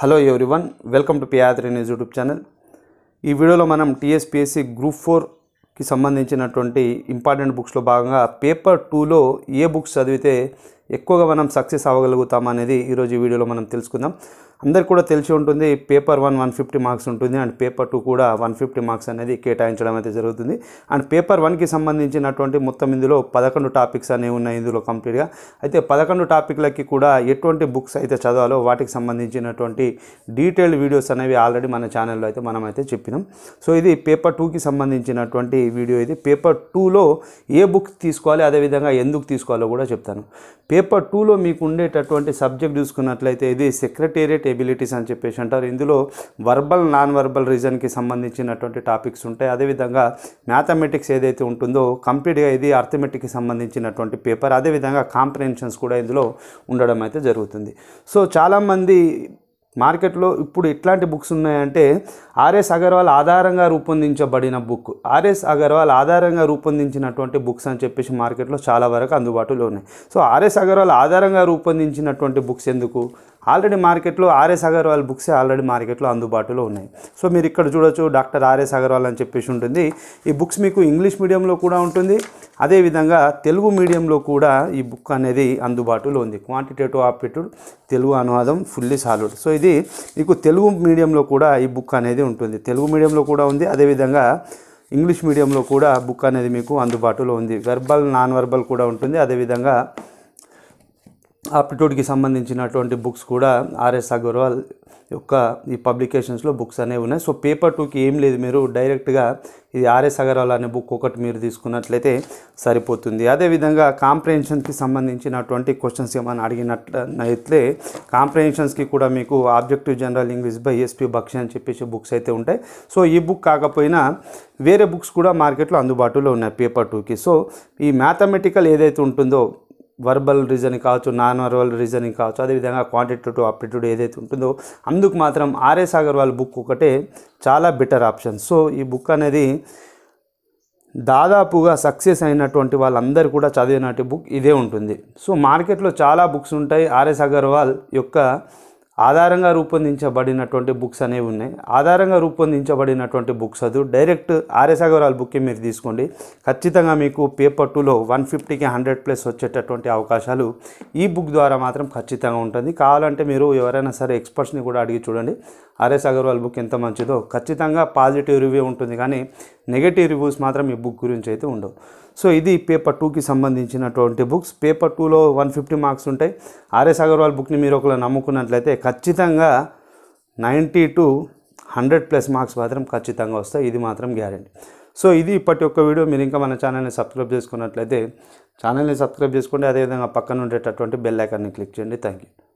hello one welcome to పియాత్రి news YouTube channel ఈ వీడియోలో మనం టీఎస్పిఎస్సి గ్రూప్ ఫోర్కి సంబంధించినటువంటి ఇంపార్టెంట్ బుక్స్లో భాగంగా పేపర్ టూలో ఏ బుక్స్ చదివితే ఎక్కువగా మనం సక్సెస్ అవ్వగలుగుతాం అనేది ఈరోజు వీడియోలో మనం తెలుసుకుందాం అందరికి కూడా తెలిసి ఉంటుంది paper one one fifty marks ఉంటుంది అండ్ పేపర్ టూ కూడా వన్ ఫిఫ్టీ మార్క్స్ అనేది కేటాయించడం అయితే జరుగుతుంది అండ్ పేపర్ వన్కి సంబంధించినటువంటి మొత్తం ఇందులో పదకొండు టాపిక్స్ అనేవి ఉన్నాయి ఇందులో కంప్లీట్గా అయితే పదకొండు టాపిక్లకి కూడా ఎటువంటి బుక్స్ అయితే చదవాలో వాటికి సంబంధించినటువంటి డీటెయిల్డ్ వీడియోస్ అనేవి ఆల్రెడీ మన ఛానల్లో అయితే మనం అయితే చెప్పినాం సో ఇది పేపర్ టూకి సంబంధించినటువంటి వీడియో ఇది పేపర్ టూలో ఏ బుక్ తీసుకోవాలి అదేవిధంగా ఎందుకు తీసుకోవాలో కూడా చెప్తాను పేపర్ పేపర్ టూలో మీకు ఉండేటటువంటి సబ్జెక్ట్ చూసుకున్నట్లయితే ఇది సెక్రటేరియట్ ఎబిలిటీస్ అని చెప్పేసి అంటారు ఇందులో వర్బల్ నాన్ వర్బల్ రీజన్కి సంబంధించినటువంటి టాపిక్స్ ఉంటాయి అదేవిధంగా మ్యాథమెటిక్స్ ఏదైతే ఉంటుందో కంప్లీట్గా ఇది అర్థమెటిక్కి సంబంధించినటువంటి పేపర్ అదేవిధంగా కాంప్రిహెన్షన్స్ కూడా ఇందులో ఉండడం అయితే జరుగుతుంది సో చాలామంది మార్కెట్లో ఇప్పుడు ఎట్లాంటి బుక్స్ ఉన్నాయంటే ఆర్ఎస్ అగర్వాల్ ఆధారంగా రూపొందించబడిన బుక్ ఆర్ఎస్ అగర్వాల్ ఆధారంగా రూపొందించినటువంటి బుక్స్ అని చెప్పేసి మార్కెట్లో చాలా వరకు అందుబాటులో ఉన్నాయి సో ఆర్ఎస్ అగర్వాల్ ఆధారంగా రూపొందించినటువంటి బుక్స్ ఎందుకు ఆల్రెడీ మార్కెట్లో ఆర్ఎస్ అగర్వాల్ బుక్స్ ఆల్రెడీ మార్కెట్లో అందుబాటులో ఉన్నాయి సో మీరు ఇక్కడ చూడొచ్చు డాక్టర్ ఆర్ఎస్ అగర్వాల్ అని చెప్పేసి ఉంటుంది ఈ బుక్స్ మీకు ఇంగ్లీష్ మీడియంలో కూడా ఉంటుంది అదేవిధంగా తెలుగు మీడియంలో కూడా ఈ బుక్ అనేది అందుబాటులో ఉంది క్వాంటిటేటివ్ ఆప్టిట్యూడ్ తెలుగు అనువాదం ఫుల్లీ సాలిడ్ సో ఇది మీకు తెలుగు మీడియంలో కూడా ఈ బుక్ అనేది ఉంటుంది తెలుగు మీడియంలో కూడా ఉంది అదేవిధంగా ఇంగ్లీష్ మీడియంలో కూడా బుక్ అనేది మీకు అందుబాటులో ఉంది వెర్బల్ నాన్ వెర్బల్ కూడా ఉంటుంది అదేవిధంగా ఆప్టిట్యూడ్కి సంబంధించినటువంటి బుక్స్ కూడా ఆర్ఎస్ అగర్వాల్ యొక్క ఈ పబ్లికేషన్స్లో బుక్స్ అనేవి ఉన్నాయి సో పేపర్ టూకి ఏం లేదు మీరు డైరెక్ట్గా ఇది ఆర్ఎస్ అగర్వాల్ అనే బుక్ ఒకటి మీరు తీసుకున్నట్లయితే సరిపోతుంది అదేవిధంగా కాంప్రహెన్షన్కి సంబంధించినటువంటి క్వశ్చన్స్ ఏమైనా అడిగినట్లయితే కాంప్రహెన్షన్స్కి కూడా మీకు objective general English by S P Bakshi అని చెప్పేసి బుక్స్ అయితే ఉంటాయి సో ఈ బుక్ కాకపోయినా వేరే బుక్స్ కూడా మార్కెట్లో అందుబాటులో ఉన్నాయి పేపర్ టూకి సో ఈ మ్యాథమెటికల్ ఏదైతే ఉంటుందో వర్బల్ రీజన్ కావచ్చు నాన్ వర్బల్ రీజన్ కావచ్చు అదేవిధంగా క్వాంటిటేటివ్ ఆప్టిట్యూడ్ ఏదైతే ఉంటుందో అందుకు మాత్రం ఆర్ఎస్ అగర్వాల్ బుక్ ఒకటే చాలా బెటర్ ఆప్షన్ సో ఈ బుక్ అనేది దాదాపుగా సక్సెస్ అయినటువంటి వాళ్ళందరూ కూడా చదివినటువంటి బుక్ ఇదే ఉంటుంది సో మార్కెట్లో చాలా బుక్స్ ఉంటాయి ఆర్ఎస్ అగర్వాల్ యొక్క ఆధారంగా రూపొందించబడినటువంటి బుక్స్ అనేవి ఉన్నాయి ఆధారంగా రూపొందించబడినటువంటి బుక్స్ అది డైరెక్ట్ ఆర్ఎస్ అగర్వాల్ బుక్కి మీరు తీసుకోండి ఖచ్చితంగా మీకు పేపర్ టూలో వన్ ఫిఫ్టీకి హండ్రెడ్ ప్లస్ వచ్చేటటువంటి అవకాశాలు ఈ బుక్ ద్వారా మాత్రం ఖచ్చితంగా ఉంటుంది కావాలంటే మీరు ఎవరైనా సరే ఎక్స్పర్ట్స్ని కూడా అడిగి చూడండి ఆర్ఎస్ అగర్వాల్ బుక్ ఎంత మంచిదో ఖచ్చితంగా పాజిటివ్ రివ్యూ ఉంటుంది కానీ నెగటివ్ రివ్యూస్ మాత్రం ఈ బుక్ గురించి అయితే ఉండవు సో ఇది పేపర్ టూకి సంబంధించినటువంటి బుక్స్ పేపర్ టూలో వన్ ఫిఫ్టీ మార్క్స్ ఉంటాయి ఆర్ఎస్ అగర్వాల్ బుక్ని మీరు ఒకలా నమ్ముకున్నట్లయితే ఖచ్చితంగా ninety to hundred plus marks మాత్రం ఖచ్చితంగా వస్తాయి ఇది మాత్రం గ్యారంటీ సో ఇది ఇప్పటి ఒక్క వీడియో మీరు ఇంకా మన ఛానల్ని సబ్స్క్రైబ్ చేసుకున్నట్లయితే ఛానల్ని సబ్స్క్రైబ్ చేసుకోండి అదేవిధంగా పక్కన ఉండేటటువంటి బెల్ ఐకాన్ని క్లిక్ చేయండి థ్యాంక్ యూ